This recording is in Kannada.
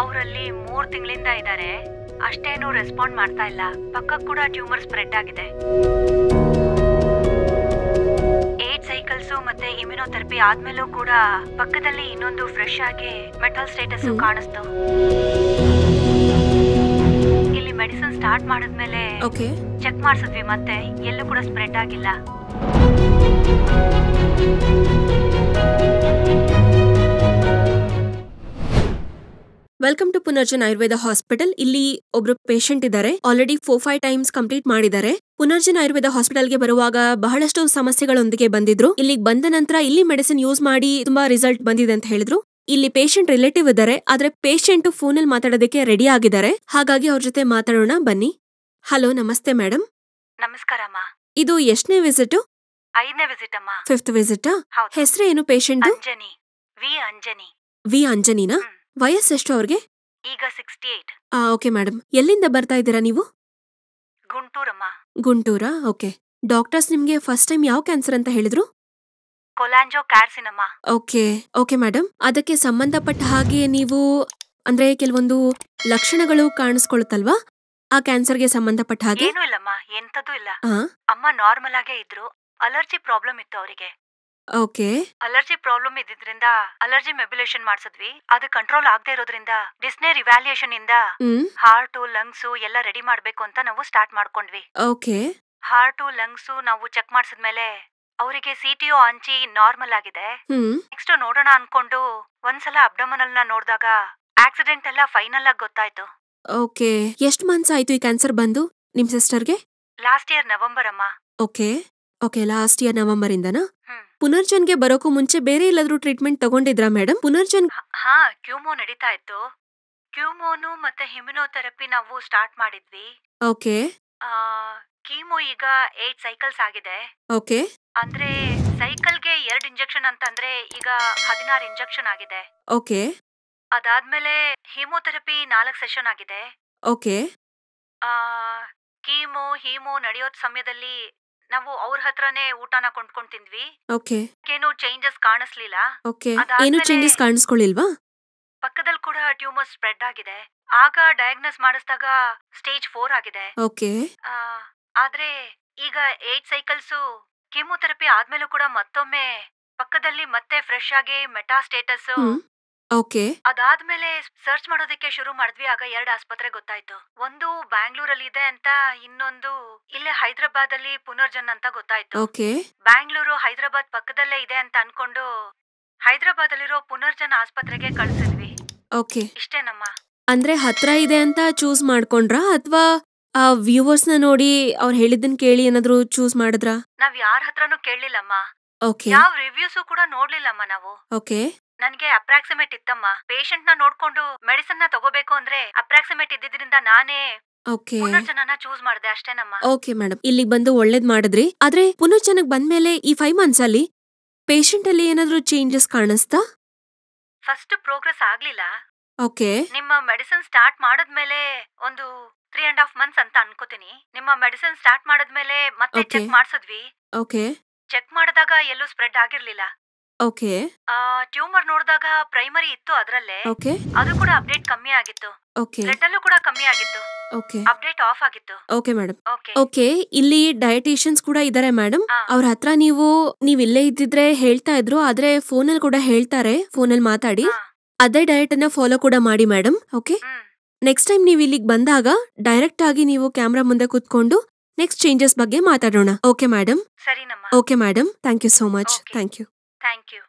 ಅವರಲ್ಲಿ ಮೂರ್ ತಿಂಗಳಿಂದ ಇದ್ದಾರೆ ಅಷ್ಟೇನು ರೆಸ್ಪಾಂಡ್ ಮಾಡ್ತಾ ಇಲ್ಲ ಪಕ್ಕ ಕೂಡ ಟ್ಯೂಮರ್ ಸ್ಪ್ರೆಡ್ ಆಗಿದೆ ಏಟ್ ಸೈಕಲ್ಸು ಮತ್ತೆ ಇಮ್ಯುನೋಥೆರಪಿ ಆದ್ಮೇಲೂ ಕೂಡ ಪಕ್ಕದಲ್ಲಿ ಇನ್ನೊಂದು ಫ್ರೆಶ್ ಆಗಿ ಮೆಟಲ್ ಸ್ಟೇಟಸ್ ಕಾಣಿಸ್ತು ಇಲ್ಲಿ ಮೆಡಿಸಿನ್ ಸ್ಟಾರ್ಟ್ ಮಾಡಿದ್ಮೇಲೆ ಚೆಕ್ ಮಾಡಿಸಿದ್ವಿ ಮತ್ತೆ ಎಲ್ಲೂ ಕೂಡ ಸ್ಪ್ರೆಡ್ ಆಗಿಲ್ಲ welcome to Punarjan Ayurveda hospital ಇಲ್ಲಿ ಒಬ್ರು ಪೇಷಂಟ್ ಇದ್ದಾರೆ already four five times complete ಮಾಡಿದ್ದಾರೆ ಪುನರ್ಜನ್ ಆಯುರ್ವೇದ ಹಾಸ್ಪಿಟಲ್ ಗೆ ಬರುವಾಗ ಬಹಳಷ್ಟು ಸಮಸ್ಯೆಗಳೊಂದಿಗೆ ಬಂದಿದ್ರು ಇಲ್ಲಿ ಬಂದ ನಂತರ ಇಲ್ಲಿ ಮೆಡಿಸಿನ್ ಯೂಸ್ ಮಾಡಿ ತುಂಬಾ ರಿಸಲ್ಟ್ ಬಂದಿದೆ ಅಂತ ಹೇಳಿದ್ರು ಇಲ್ಲಿ ಪೇಷಂಟ್ ರಿಲೇಟಿವ್ ಇದ್ದಾರೆ ಆದ್ರೆ ಪೇಷಂಟ್ ಅಲ್ಲಿ ಮಾತಾಡೋದಕ್ಕೆ ರೆಡಿ ಆಗಿದ್ದಾರೆ ಹಾಗಾಗಿ ಅವ್ರ ಜೊತೆ ಮಾತಾಡೋಣ ಬನ್ನಿ ಹಲೋ ನಮಸ್ತೆ ಮೇಡಮ್ ನಮಸ್ಕಾರ ಇದು ಎಷ್ಟನೇ ವಿಸಿಟ್ ಐದನೇ ವಿಸಿಟ್ ಅಮ್ಮ ಫಿಫ್ತ್ ವಿಸಿಟ್ ಹೆಸರು ಏನು patient Anjani V Anjani V ಅಂಜನಿನಾ ವಯಸ್ಸೆಷ್ಟು ಅವ್ರಿಗೆ ಈಗ ಸಿಕ್ಸ್ಟಿ ಏಟ್ ಓಕೆ ಮೇಡಮ್ ಎಲ್ಲಿಂದ ಬರ್ತಾ ಇದ್ದೀರಾ ನೀವು ಗುಂಟೂರಮ್ಮ ಗುಂಟೂರಾ ಓಕೆ ಡಾಕ್ಟರ್ಸ್ ನಿಮ್ಗೆ ಫಸ್ಟ್ ಟೈಮ್ ಯಾವ ಕ್ಯಾನ್ಸರ್ ಅಂತ ಹೇಳಿದ್ರು ಕೊಲಾಂಜೋ ಕಾರ್ಸಿನಮ್ಮ ಓಕೆ ಓಕೆ ಮೇಡಮ್ ಅದಕ್ಕೆ ಸಂಬಂಧಪಟ್ಟ ಹಾಗೆ ನೀವು ಅಂದ್ರೆ ಕೆಲವೊಂದು ಲಕ್ಷಣಗಳು ಕಾಣಿಸ್ಕೊಳ್ತಲ್ವಾ ಆ ಕ್ಯಾನ್ಸರ್ ಗೆ ಸಂಬಂಧಪಟ್ಟ ಹಾಗೆ ಏನೂ ಇಲ್ಲಮ್ಮ ಎಂತದೂ ಇಲ್ಲ ಅಮ್ಮ ನಾರ್ಮಲ್ ಆಗೇ ಇದ್ರು ಅಲರ್ಜಿ ಪ್ರಾಬ್ಲಮ್ ಇತ್ತು ಅವರಿಗೆ ಓಕೆ ಅಲರ್ಜಿ ಪ್ರಾಬ್ಲಮ್ ಇದ್ದಿದ್ರಿಂದ ಅಲರ್ಜಿ ಮೆಬ್ಯುಲೇಷನ್ ಮಾಡಿಸಿದ್ವಿ ಅದು ಕಂಟ್ರೋಲ್ ಆಗದೆ ಇರೋದ್ರಿಂದ ಡಿಸ್ನೇ ರಿವ್ಯಾಲ್ಯೂಯೇಷನ್ ಇಂದ ಹಾರ್ಟ್ ಲಂಗ್ಸ್ ಎಲ್ಲ ರೆಡಿ ಮಾಡ್ಬೇಕು ಅಂತ ನಾವು ಸ್ಟಾರ್ಟ್ ಮಾಡ್ಕೊಂಡ್ವಿ ಓಕೆ ಹಾರ್ಟ್ ಲಂಗ್ಸ್ ನಾವು ಚೆಕ್ ಮಾಡಿಸಿದ್ಮೇಲೆ ಅವರಿಗೆ ಸಿಟಿಒ ಅಂಚಿ ನಾರ್ಮಲ್ ಆಗಿದೆ ನೆಕ್ಸ್ಟ್ ನೋಡೋಣ ಅನ್ಕೊಂಡು ಒಂದ್ಸಲ ಅಬ್ಡಮನಲ್ ನ ನೋಡಿದಾಗ ಆಕ್ಸಿಡೆಂಟ್ ಎಲ್ಲ ಫೈನಲ್ ಆಗಿ ಗೊತ್ತಾಯ್ತು ಓಕೆ ಎಷ್ಟು ಮಂತ್ಸ್ ಆಯ್ತು ಈ ಕ್ಯಾನ್ಸರ್ ಬಂದು ನಿಮ್ ಸಿಸ್ಟರ್ಗೆ ಲಾಸ್ಟ್ ಇಯರ್ ನವೆಂಬರ್ ಅಮ್ಮ okay okay last year November ಇಂದನಾ ಪುನರ್ಜನ್ಗೆ ಬರೋಕು ಮುಂಚೆ ಬೇರೆ ಎಲ್ಲಾದ್ರೂ ಟ್ರೀಟ್ಮೆಂಟ್ ತಗೊಂಡಿದ್ರಾ ಮೇಡಮ್ ಪುನರ್ಜನ್ ಹಾ ಕ್ಯೂಮೋ ನಡೀತಾ ಇತ್ತು ಕ್ಯೂಮೋನು ಮತ್ತೆ ಹಿಮ್ಯುನೋಥೆರಪಿ ನಾವು ಸ್ಟಾರ್ಟ್ ಮಾಡಿದ್ವಿ ಓಕೆ ಆ ಕೀಮೋ ಈಗ ಏಟ್ ಸೈಕಲ್ಸ್ ಆಗಿದೆ ಓಕೆ ಅಂದ್ರೆ ಸೈಕಲ್ ಗೆ ಎರಡ್ ಇಂಜೆಕ್ಷನ್ ಅಂತಂದ್ರೆ ಈಗ ಹದಿನಾರು ಇಂಜೆಕ್ಷನ್ ಆಗಿದೆ ಓಕೆ ಅದಾದ್ಮೇಲೆ ಹಿಮೋಥೆರಪಿ ನಾಲ್ಕ್ ಸೆಷನ್ ಆಗಿದೆ ಓಕೆ ಆ ಕೀಮೋ ಹೀಮೋ ನಡೆಯೋ ಸಮಯದಲ್ಲಿ ನಾವು ಅವ್ರ ಹತ್ರನೇ ಊಟನ ಕೊಂಡ್ಕೊಂಡ್ ತಿಂದ್ವಿ ಓಕೆ ಏನು ಚೇಂಜಸ್ ಕಾಣಿಸ್ಲಿಲ್ಲ ಓಕೆ ಏನು ಚೇಂಜಸ್ ಕಾಣಿಸ್ಕೊಳ್ಳಿಲ್ವಾ ಪಕ್ಕದಲ್ಲಿ ಕೂಡ ಟ್ಯೂಮರ್ ಸ್ಪ್ರೆಡ್ ಆಗಿದೆ ಆಗ ಡಯಾಗ್ನೋಸ್ ಮಾಡಿಸಿದಾಗ ಸ್ಟೇಜ್ ಫೋರ್ ಆಗಿದೆ ಓಕೆ ಆದ್ರೆ ಈಗ ಏಟ್ ಸೈಕಲ್ಸು ಕೀಮೋಥೆರಪಿ ಆದ್ಮೇಲೂ ಕೂಡ ಮತ್ತೊಮ್ಮೆ ಪಕ್ಕದಲ್ಲಿ ಮತ್ತೆ ಫ್ರೆಶ್ ಆಗಿ ಮೆಟಾಸ್ಟೇಟಸ್ ಓಕೆ ಅದಾದ್ಮೇಲೆ ಸರ್ಚ್ ಮಾಡೋದಕ್ಕೆ ಶುರು ಮಾಡಿದ್ವಿ ಆಗ ಎರಡು ಆಸ್ಪತ್ರೆ ಗೊತ್ತಾಯ್ತು ಒಂದು ಬ್ಯಾಂಗ್ಳೂರಲ್ಲಿ ಇದೆ ಅಂತ ಇನ್ನೊಂದು ಇಲ್ಲೇ ಹೈದ್ರಾಬಾದ್ ಅಲ್ಲಿ ಪುನರ್ಜನ್ ಅಂತ ಗೊತ್ತಾಯ್ತು ಓಕೆ ಬ್ಯಾಂಗ್ಳೂರು ಹೈದ್ರಾಬಾದ್ ಪಕ್ಕದಲ್ಲೇ ಇದೆ ಅಂತ ಅನ್ಕೊಂಡು ಹೈದ್ರಾಬಾದ್ ಅಲ್ಲಿರೋ ಪುನರ್ಜನ್ ಆಸ್ಪತ್ರೆಗೆ ಕಳ್ಸಿದ್ವಿ ಓಕೆ ಇಷ್ಟೇನಮ್ಮ ಅಂದ್ರೆ ಹತ್ರ ಇದೆ ಅಂತ ಚೂಸ್ ಮಾಡ್ಕೊಂಡ್ರಾ ಅಥವಾ ಆ ವ್ಯೂವರ್ಸ್ ನ ನೋಡಿ ಅವ್ರು ಹೇಳಿದ್ದನ್ ಕೇಳಿ ಏನಾದ್ರು ಚೂಸ್ ಮಾಡಿದ್ರಾ ನಾವ್ ಯಾರ ಹತ್ರನೂ ಕೇಳಲಿಲ್ಲಮ್ಮ ಓಕೆ ಯಾವ ರಿವ್ಯೂಸ್ ಕೂಡ ನೋಡ್ಲಿಲ್ಲಮ್ಮ ನಾವು ಓಕೆ ನನಗೆ ಅಪ್ರಾಕ್ಸಿಮೇಟ್ ಇತ್ತಮ್ಮ ಪೇಷಂಟ್ ನ ನೋಡ್ಕೊಂಡು ಮೆಡಿಸಿನ್ ನ ತಗೋಬೇಕು ಅಂದ್ರೆ ಅಪ್ರಾಕ್ಸಿಮೇಟ್ ಇದ್ದಿದ್ರಿಂದ ನಾನೇ ಓಕೆ ಪುನರ್ಜನನ ಚೂಸ್ ಮಾಡಿದೆ ಅಷ್ಟೇನಮ್ಮ ಓಕೆ ಮೇಡಮ್ ಇಲ್ಲಿ ಬಂದು ಒಳ್ಳೇದ್ ಮಾಡಿದ್ರಿ ಆದ್ರೆ ಪುನರ್ಜನಕ್ ಬಂದ್ಮೇಲೆ ಈ ಫೈವ್ ಮಂತ್ಸ್ ಅಲ್ಲಿ ಪೇಷಂಟ್ ಅಲ್ಲಿ ಏನಾದ್ರೂ ಚೇಂಜಸ್ ಕಾಣಿಸ್ತಾ ಫಸ್ಟ್ ಪ್ರೋಗ್ರೆಸ್ ಆಗ್ಲಿಲ್ಲ ಓಕೆ ನಿಮ್ಮ ಮೆಡಿಸಿನ್ ಸ್ಟಾರ್ಟ್ ಮಾಡಿದ್ಮೇಲೆ ಒಂದು ತ್ರೀ ಅಂಡ್ ಹಾಫ್ ಮಂತ್ಸ್ ಅಂತ ಅನ್ಕೋತೀನಿ ನಿಮ್ಮ ಮೆಡಿಸಿನ್ ಸ್ಟಾರ್ಟ್ ಮಾಡಿದ್ಮೇಲೆ ಮತ್ತೆ ಚೆಕ್ ಮಾಡಿಸಿದ್ವಿ ಓಕೆ ಚೆಕ್ ಮಾಡಿದಾಗ ಎಲ್ಲೂ ಸ್ಪ್ರೆಡ್ ಆಗಿರ್ಲಿಲ್ಲ ಓಕೆ ಟ್ಯೂಮರ್ ನೋಡಿದಾಗ ಪ್ರೈಮರಿ ಇತ್ತು ಅದರಲ್ಲೇ ಓಕೆ ಅದು ಕೂಡ ಅಪ್ಡೇಟ್ ಕಮ್ಮಿ ಆಗಿತ್ತು ಓಕೆ ಬ್ಲಡ್ ಕೂಡ ಕಮ್ಮಿ ಆಗಿತ್ತು ಓಕೆ ಅಪ್ಡೇಟ್ ಆಫ್ ಆಗಿತ್ತು ಓಕೆ ಮೇಡಮ್ ಓಕೆ ಇಲ್ಲಿ ಡಯಟಿಷಿಯನ್ಸ್ ಕೂಡ ಇದಾರೆ ಮೇಡಮ್ ಅವ್ರ ಹತ್ರ ನೀವು ನೀವ್ ಇಲ್ಲೇ ಇದ್ದಿದ್ರೆ ಹೇಳ್ತಾ ಇದ್ರು ಆದ್ರೆ ಫೋನ್ ಅಲ್ಲಿ ಕೂಡ ಹೇಳ್ತಾರೆ ಫೋನ್ ಅಲ್ಲಿ ಮಾತಾಡಿ ಅದೇ ಡಯಟ್ ಅನ್ನ ಫಾಲೋ ಕೂಡ ಮಾಡಿ ಮೇಡಮ್ ಓಕೆ ನೆಕ್ಸ್ಟ್ ಟೈಮ್ ನೀವು ಇಲ್ಲಿಗೆ ಬಂದಾಗ ಡೈರೆಕ್ಟ್ ಆಗಿ ನೀವು ಕ್ಯಾಮ್ರಾ ಮುಂದೆ ಕುತ್ಕೊಂಡು ನೆಕ್ಸ್ಟ್ ಚೇಂಜಸ್ ಬಗ್ಗೆ ಮಾತಾಡೋಣ okay madam okay madam thank you so much thank you Thank you.